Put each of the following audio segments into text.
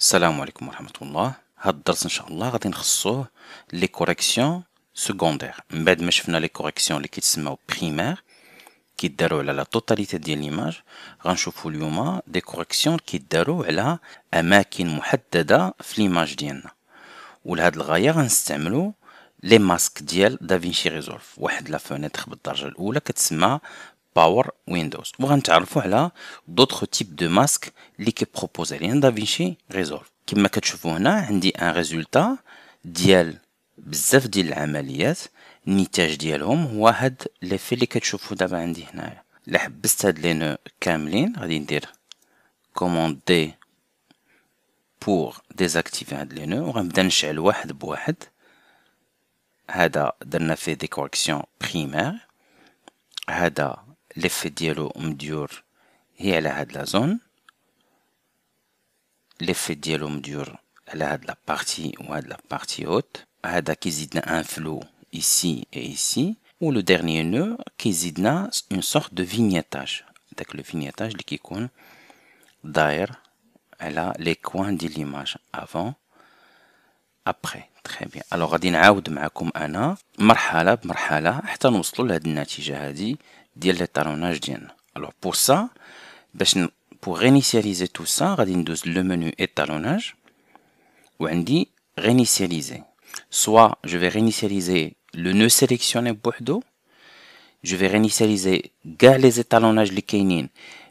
السلام عليكم ورحمه الله هاد الدرس ان شاء الله غادي نخصوه لي كوريكسيون سيكوندير من بعد ما شفنا لي كوريكسيون اللي كيتسماو بريمير كيدارو على لا توتاليتي ديال ليماج غنشوفو اليوم دي كوريكسيون كيدارو على اماكن محدده في ليماج ديالنا ولهاد الغايه غنستعملو لي ماسك ديال دافينشي ريزولف واحد لا فونيتر بالدرجه الاولى كتسمى باور ويندوز وغنتعرفوا على دوطخ تيب دو ماسك اللي كيبروبوزي لينا دافينشي ريزولف كما كتشوفوا هنا عندي ان ريزولتا ديال بزاف ديال العمليات النتاج ديالهم هو هاد ليفي اللي كتشوفوا دابا عندي هنايا الا حبست هاد لي نو كاملين غادي ندير كوموند دي بور ديزاكتيفي هاد لي نو وغنبدا نشعل واحد بواحد هذا درنا فيه دي بريمير هذا L'effet ديالو مديور هي على la zone l'effet de ديالو مديور على la partie ou وهاد y partie un هذا ici et ici ou le dernier nœud une sorte de vignettage avec le vignettage les coins de l'image les les coins Alors, l'image avant après très bien غادي نعاود معكم انا مرحله بمرحله حتى نوصلوا alors pour ça ben, pour réinitialiser tout ça on va le menu étalonnage ou on dit réinitialiser soit je vais réinitialiser le nœud sélectionné Bordeaux je vais réinitialiser gars les étalonnages qui canines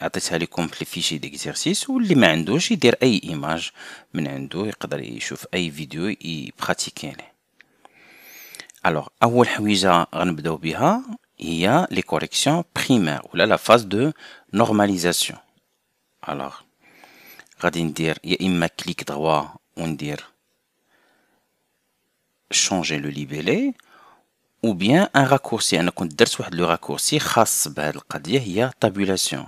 Il y a des fichiers d'exercice, ou il y a des images, il y voir des vidéos et des pratiques. Alors, la première chose que nous avons fait, c'est les corrections primaires, ou la phase de normalisation. Alors, nous avons dit, il y a un clic droit, on dit, changer le libellé. Ou bien un raccourci. Un le raccourci est très Il y a tabulation.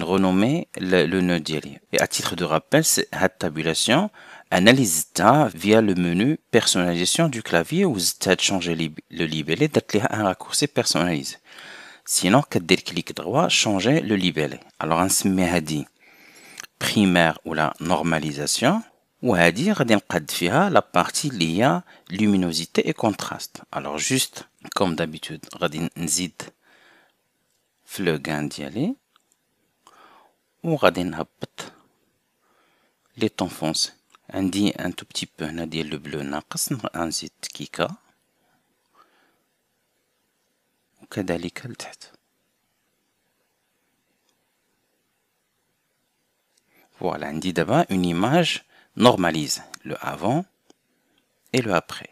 renommé le nœud d'Ili. Et à titre de rappel, cette tabulation analyse via le menu personnalisation du clavier. Ou si vous changez le libellé, y a un raccourci personnalisé. Sinon, vous des clic droit, vous changez le libellé. Alors, on a dit primaire ou la normalisation. Ou elle la partie liée à luminosité et contraste. Alors juste, comme d'habitude, nous dit, elle dit, elle dit, elle dit, elle dit, un dit, elle dit, elle dit, elle dit, elle dit, dit, elle dit, elle dit, normalise le avant et le après.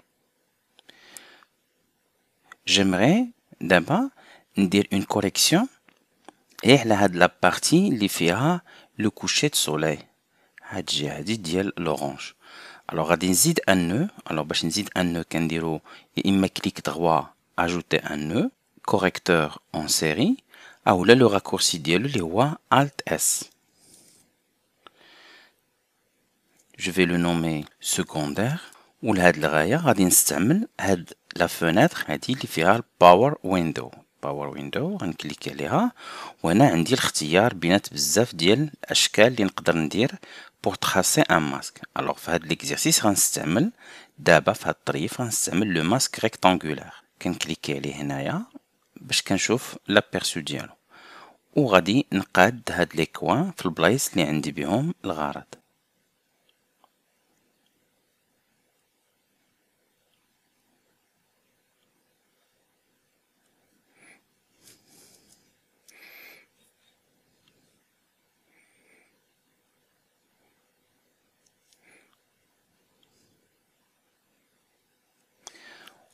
J'aimerais d'abord dire une correction. Et la partie qui fera le coucher de soleil. J'ai dit l'orange. Alors, j'ai un nœud. Alors, j'ai dit un nœud Et il me clique droit, ajouter un nœud. Correcteur en série. ou là, le raccourci est Alt S. جو في لو نومي سكوندير ولهاد الغاية غادي نستعمل هاد لا فوناتر هادي اللي فيها الباور ويندو باور ويندو غنكليك عليها وهنا عندي الاختيار بينات بزاف ديال الاشكال اللي نقدر ندير بور تراسي ان ماسك الوغ في هاد ليكزيرسيس غنستعمل دابا في هاد الطريف غنستعمل لو ماسك ريكتانغولار كنكليكي عليه هنايا باش كنشوف لابيرسو ديالو وغادي نقاد هاد لي كوان في البلايص اللي عندي بهم الغرض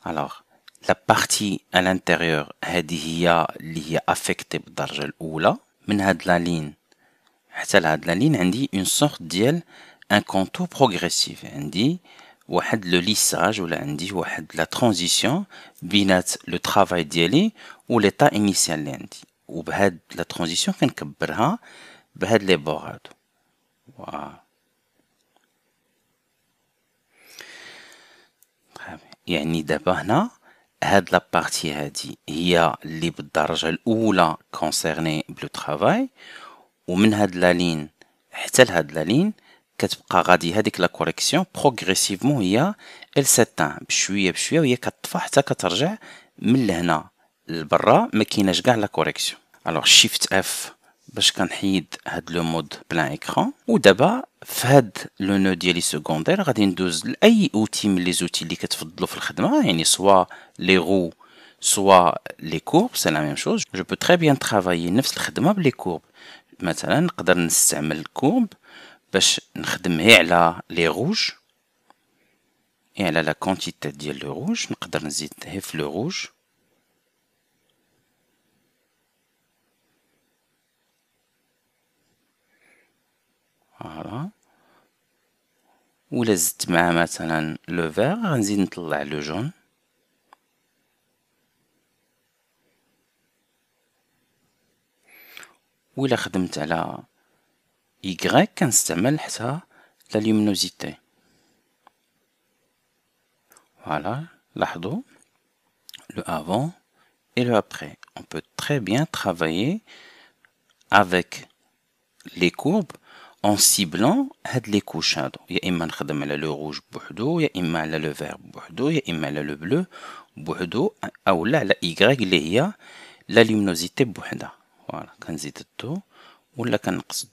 الوغ لا بارتي à l'intérieur هذه هي اللي هي افكتي بالدرجه الاولى من هاد لا لين حتى لهاد لا لين عندي اون سورت ديال ان كونتور بروغريسيف عندي واحد لو ليساج ولا عندي واحد لا ترانزيسيون بينات لو ترافاي ديالي و ليطا انيسيال اللي عندي وبهاد لا ترانزيسيون كنكبرها بهاد لي بوغ هادو واو يعني دابا هنا هاد بارتي هادي هي اللي بالدرجة الأولى كونسيرني بلو ترافاي ومن هاد لا لين حتى لهاد لا لين كتبقى غادي هذيك لا كوريكسيون بروغريسيفمون هي ال ساتان بشويه بشويه وهي كتطفى حتى كترجع من لهنا لبرا ما كايناش كاع لا كوريكسيون الوغ شيفت اف باش كنحيد هاد لو مود بلان ايكرون ودابا في هاد لو نو ديالي لي سكوندير غادي ندوز لاي اوتي من لي زوتي اللي كتفضلوا في الخدمه يعني سوا لي غو سوا لي كورب سي لا ميم شوز جو بو تري بيان ترافايي نفس الخدمه بلي كورب مثلا نقدر نستعمل الكورب باش نخدم هي على لي روج اي يعني على لا كونتيتي ديال لو روج نقدر نزيد هي في لو روج Voilà. Ou les le vert, le jaune. Ou la y, on la luminosité. Voilà, l'ardo Le avant et le après. On peut très bien travailler avec les courbes. En ciblant, blancs, hein. il y a de les couches. Il y a une le rouge bordeaux, il y a le vert bordeaux, il y a le bleu bordeaux. Au lieu y grégulea, la luminosité bordeaux. Voilà, qu'en êtes-vous? Où le canapce?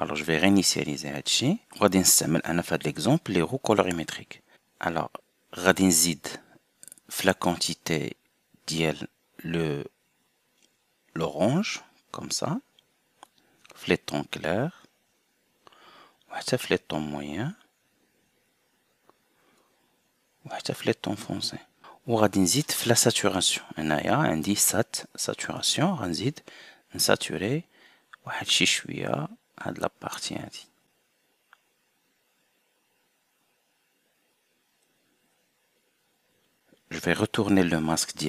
Alors, je vais réinitialiser ici. Rédimensionner. On a fait l'exemple les rouges colorimétriques. Alors, redimensionne flacantité diel le l'orange comme ça fléton clair, un fléton moyen, un fléton foncé. وغادي نزيد في لا saturation. هنايا عندي سات ساتوراسيون غنزيد نساتوري واحد شي شويه هاد لا بارتي retourner le masque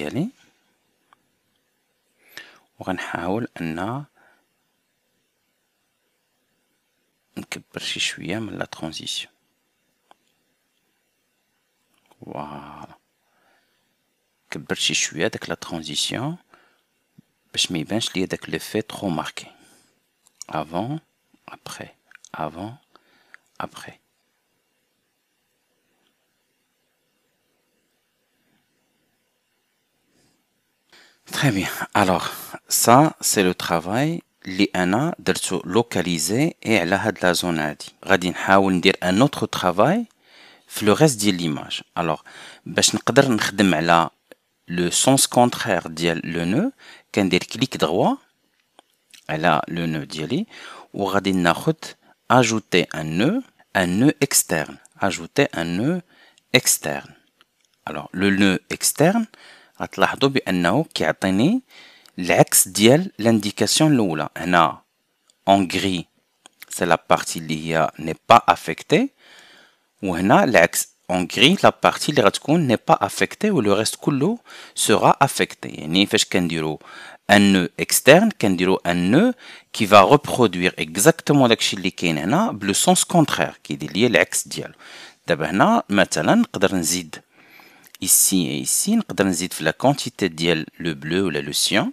Que parce que je suis à la transition, Voilà. que parce que je suis à la transition, parce que mes bains sont liés avec les trop marqué. Avant, après, avant, après. Très bien. Alors, ça, c'est le travail. اللي انا درتو لوكاليزي اي على هاد لا زون هادي غادي نحاول ندير ان اوتر ترافاي في لو ريست ديال ليماج الوغ باش نقدر نخدم على لو سونس كونترير ديال لو نو كندير كليك دغوا على لو نو ديالي وغادي ناخد اجوتي ان نو ان نو اكسترن اجوتي ان نو اكسترن الوغ لو نو اكسترن غتلاحظوا بانه كيعطيني L'ex diel l'indication l'eau là. en gris c'est la partie liya n'est pas affectée ou l'ex en gris la partie اللي n'est pas affectée ou le reste l'eau sera affecté يعني فاش a, un nœud externe un nœud qui va reproduire exactement داكشي اللي en a, sens contraire qui est l'ex l'axe ديالو دابا maintenant Ici et ici, on la quantité de le bleu ou le lucien.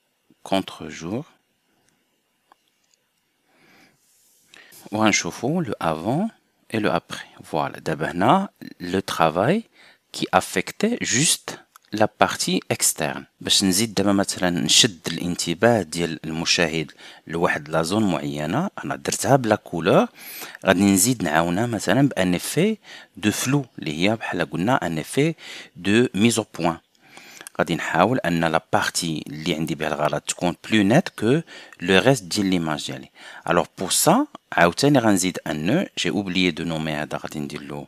contre-jour. ونشوفوا le avant et le après. Voilà, d'abord le travail qui affectait juste la partie externe. باش نزيد دابا مثلا نشد الانتباه ديال المشاهد لواحد لا زون معينه انا درتها بلا كولور غادي نزيد نعاونها مثلا بان افي دو فلو اللي هي بحال قلنا ان افي دو ميزو بوين غادي نحاول ان لا بارتي اللي عندي بها الغلط تكون بلو نت كو لو ريست ديال ليماج ديالي الوغ بور سا عاوتاني غنزيد ان نو جي اوبليي دو نومي هذا غادي ندير له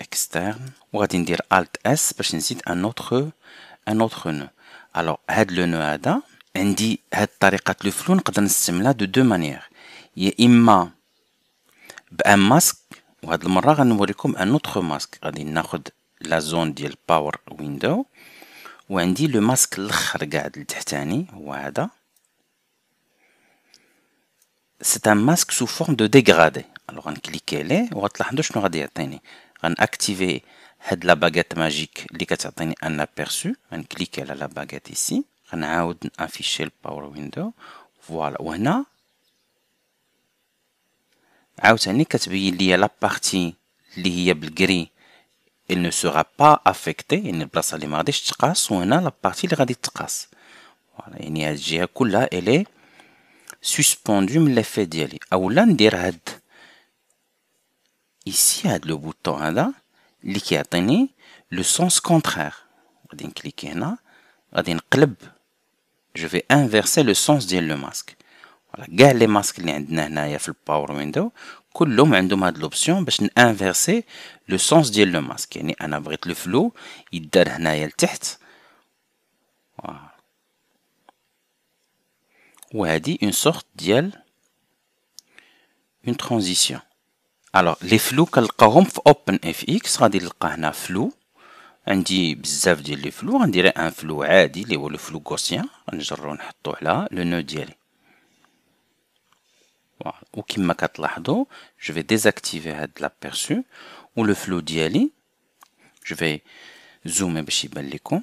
اكسترن وغادي ندير الت اس باش نزيد ان اوتر ان اوتر نو الوغ هاد لو نو هذا عندي هاد طريقه لو فلو نقدر نستعملها دو دو مانيير يا اما بان ماسك وهاد المره غنوريكم ان اوتر ماسك غادي ناخد لا زون ديال باور ويندو وعندي لو ماسك الاخر قاعد لتحتاني هو هذا سي ان ماسك سو فورم دو ديغرادي الوغ غنكليكي عليه وغتطلع عندو شنو غادي يعطيني غنأكتيفي هاد لا ماجيك اللي كتعطيني ان ابيرسو غنكليكي على لا ايسي غنعاود نافيشي الباور ويندو فوالا وهنا عاوتاني كتبين ليا لابارتي اللي هي بالكري il ne sera pas affecté il ne place les mardes tchras ou on a la partie les radis voilà il y a déjà elle est suspendue fait l'effet d'elle à ou l'un des rad ici à le bouton là les qui atteignent le sens contraire d'un clic et là d'un club je vais inverser le sens d'elle le masque كاع لي ماسك اللي عندنا هنايا في الباور ويندو كلهم عندهم هاد لوبسيون باش نانفيرسي لو سونس ديال لو ماسك يعني انا بغيت لو فلو يدار هنايا لتحت وهادي اون سورت ديال اون ترانزيسيون الوغ لي فلو كنلقاهم في اوبن اف اكس غادي نلقى هنا فلو عندي بزاف ديال لي فلو غندير ان فلو عادي اللي هو لو فلو غوسيان غنجرو نحطو على لو نو ديالي ou كما je vais désactiver l'aperçu ou le flou d'ali. je vais zoomer باش يبان لكم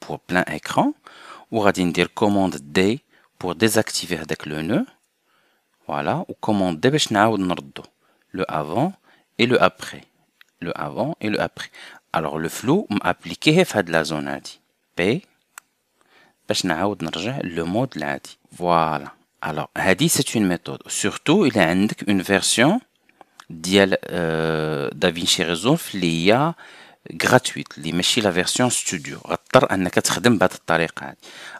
pour plein écran ou à dire commande D pour désactiver avec le nœud voilà ou commande D باش ben, le avant et le après le avant et le après alors le flou appliqué fait de la zone hein, dit P le mode lundi voilà alors hadi c'est une méthode surtout il indique une version d'ailleurs davinci resolve il y gratuite les mais la version studio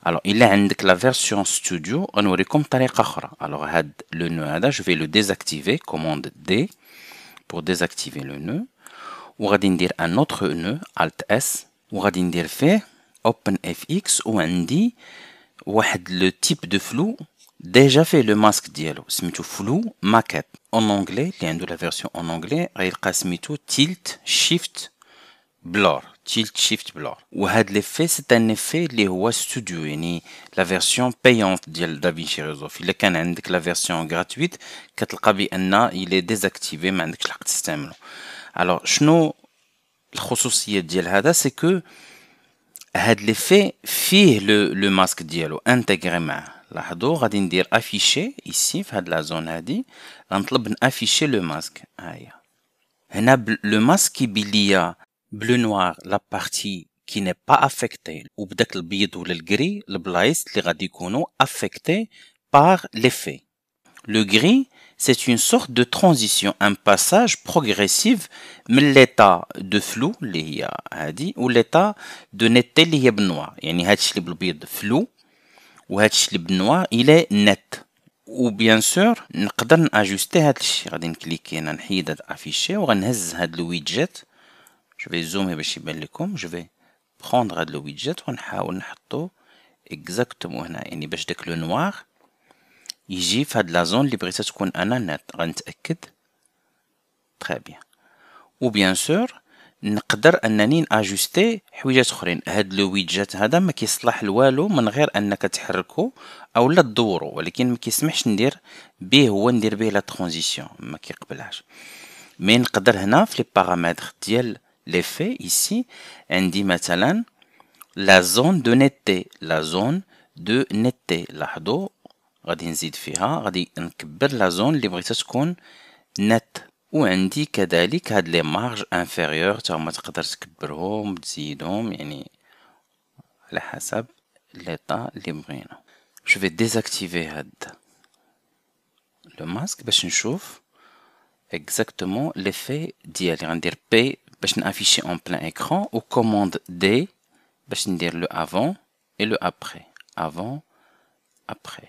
alors il est la version studio on aurait comme tarif alors le noeud là je vais le désactiver commande d pour désactiver le noeud ou redire un autre noeud alt s ou redire fait OpenFX, OND, We had the type de flou, déjà fait le masque DL, cest flou, maquette en anglais, lien de la version en anglais, tilt, shift, blur, tilt, shift, blur. We had the c'est un effet, les studio, la version payante de Il est la version gratuite, il est désactivé, il est désactivé Alors, je c'est que... À l'effet, fige le masque du halo intégralement. La photo va donc être affiché ici, dans la zone. Là, on affiché le masque. On a le masque qui est bleu noir, la partie qui n'est pas affectée. On peut décrire le gris, le bleu est les radiculons affectés par l'effet. Le gris c'est une sorte de transition, un passage progressif, mais l'état de flou, euh, dit, ou l'état de netteté, noir. Il y a flou, ou noir, il est net. Ou bien sûr, nous pouvons ajuster allons cliquer sur le affiché, ou nous le widget. Je vais zoomer sur ben le je vais prendre le widget, de nous allons exactement là, et nous allons le noir. يجي في هاد لا زون اللي بغيتها تكون انا نت غنتاكد تري بيان بيان سور نقدر انني ناجوستي حويجات اخرين هاد لو ويدجات هذا ما كيصلح لوالو من غير انك تحركو او لا تدورو ولكن ما كيسمحش ندير به هو ندير به لا ترانزيسيون ما كيقبلهاش مي نقدر هنا في لي بارامتر ديال لي في ici عندي مثلا لا زون دو نيتي لا زون دو نيتي لاحظوا Je vais désactiver le masque, je vais chauffer exactement l'effet, je vais dire P, je vais afficher en plein écran, ou commande D, je vais dire le avant et le après, avant, après.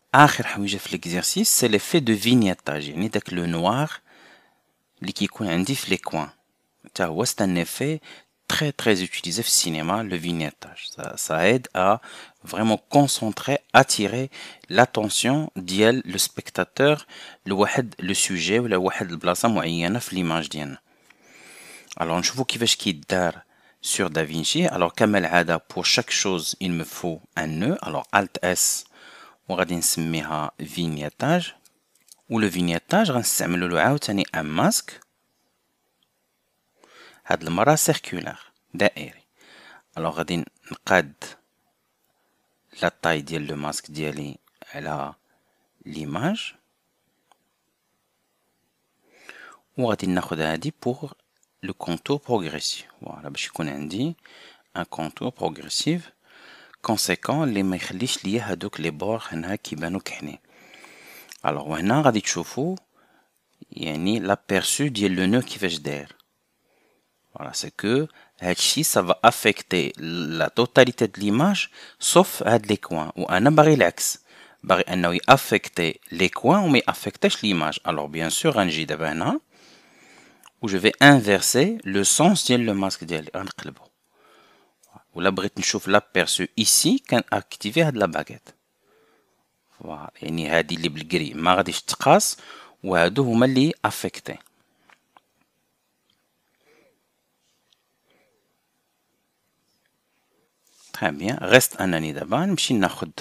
اخر حويجه في l'exercice, c'est l'effet de vignettage, le noir' داك le noir, اللي كيكون عندي très très utilisé au cinéma, le vignettage. Ça, aide à vraiment concentrer, attirer l'attention elle le spectateur, le, le sujet ou le place l'image Alors, je vous qui d'ar sur Da Vinci. Alors, comme pour chaque chose, il me faut un nœud. Alors, Alt S وغادي نسميها فينياتاج ولو فينياتاج غنستعملو له عاوتاني ان ماسك هاد المره سيركولار دائري الوغ غادي نقاد لا طاي ديال لو ماسك ديالي على ليماج وغادي ناخد هادي بوغ لو كونتور بروغريسيف فوالا باش يكون عندي ان كونتور بروغريسيف conséquent les mécanismes liés à les bords bord ne sont Alors, où on Qu'avez-vous vu? Il a ni l'aperçu qui Voilà, c'est que ça va affecter la totalité de l'image, sauf à des coins ou un aberrilax, bah, On ait affecter les coins, mais affecte l'image? Alors, bien sûr, un de je vais inverser le sens du le masque de ولا بغيت نشوف لابيرسو ايسي اكتيفي هاد لا باكيت فوالا يعني هادي اللي بالكري ما غاديش تقاس وهادو هما اللي افيكتي تري بيان غيست انني دابا نمشي ناخد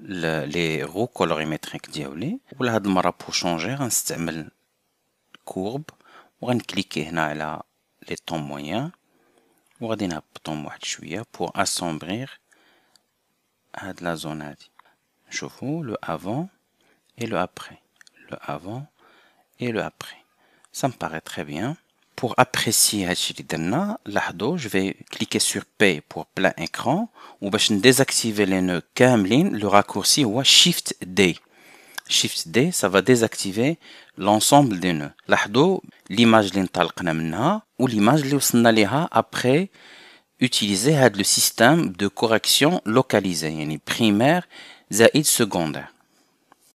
لي غو كولوريمتريك ديالي ولا هاد المره بو شونجي غنستعمل كورب وغنكليكي هنا على لي طون موان pour assombrir euh, la zone. Je vous le avant et le après. Le avant et le après. Ça me paraît très bien. Pour apprécier, je vais cliquer sur Pay pour plein écran. Ou je vais désactiver les nœuds Kamlin, le raccourci ou Shift D. Shift D, ça va désactiver l'ensemble des nœuds. L'ahdo, l'image ou l'image après utiliser le système de correction localisée, yani primaire, zaïd secondaire.